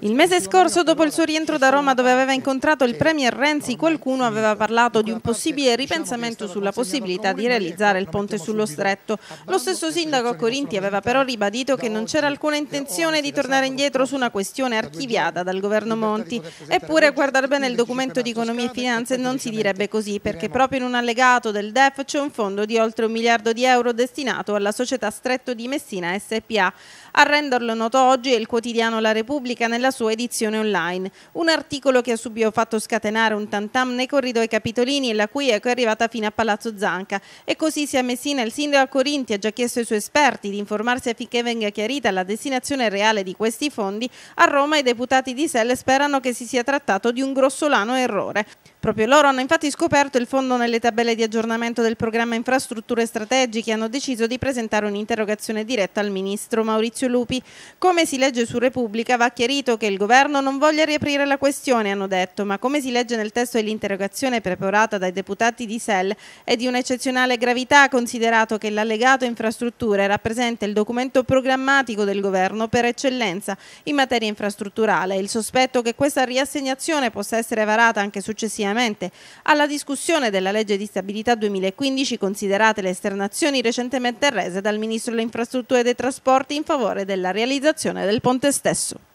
Il mese scorso, dopo il suo rientro da Roma dove aveva incontrato il Premier Renzi, qualcuno aveva parlato di un possibile ripensamento sulla possibilità di realizzare il ponte sullo stretto. Lo stesso sindaco Corinti aveva però ribadito che non c'era alcuna intenzione di tornare indietro su una questione archiviata dal governo Monti. Eppure, a guardare bene il documento di economia e finanze non si direbbe così, perché proprio in un allegato del DEF c'è un fondo di oltre un miliardo di euro destinato alla società Stretto di Messina SPA. A renderlo noto oggi è il quotidiano La Repubblica pubblica nella sua edizione online. Un articolo che ha subito fatto scatenare un tantam nei corridoi capitolini e la cui eco è arrivata fino a Palazzo Zanca. E così sia Messina il sindaco a Corinti ha già chiesto ai suoi esperti di informarsi affinché venga chiarita la destinazione reale di questi fondi. A Roma i deputati di Selle sperano che si sia trattato di un grossolano errore. Proprio loro hanno infatti scoperto il fondo nelle tabelle di aggiornamento del programma Infrastrutture Strategiche e hanno deciso di presentare un'interrogazione diretta al ministro Maurizio Lupi. Come si legge su Repubblica va chiesto chiarito che il governo non voglia riaprire la questione, hanno detto, ma come si legge nel testo dell'interrogazione preparata dai deputati di SEL è di un'eccezionale gravità considerato che l'allegato infrastrutture rappresenta il documento programmatico del governo per eccellenza in materia infrastrutturale. Il sospetto che questa riassegnazione possa essere varata anche successivamente alla discussione della legge di stabilità 2015 considerate le esternazioni recentemente rese dal Ministro delle Infrastrutture e dei Trasporti in favore della realizzazione del ponte stesso.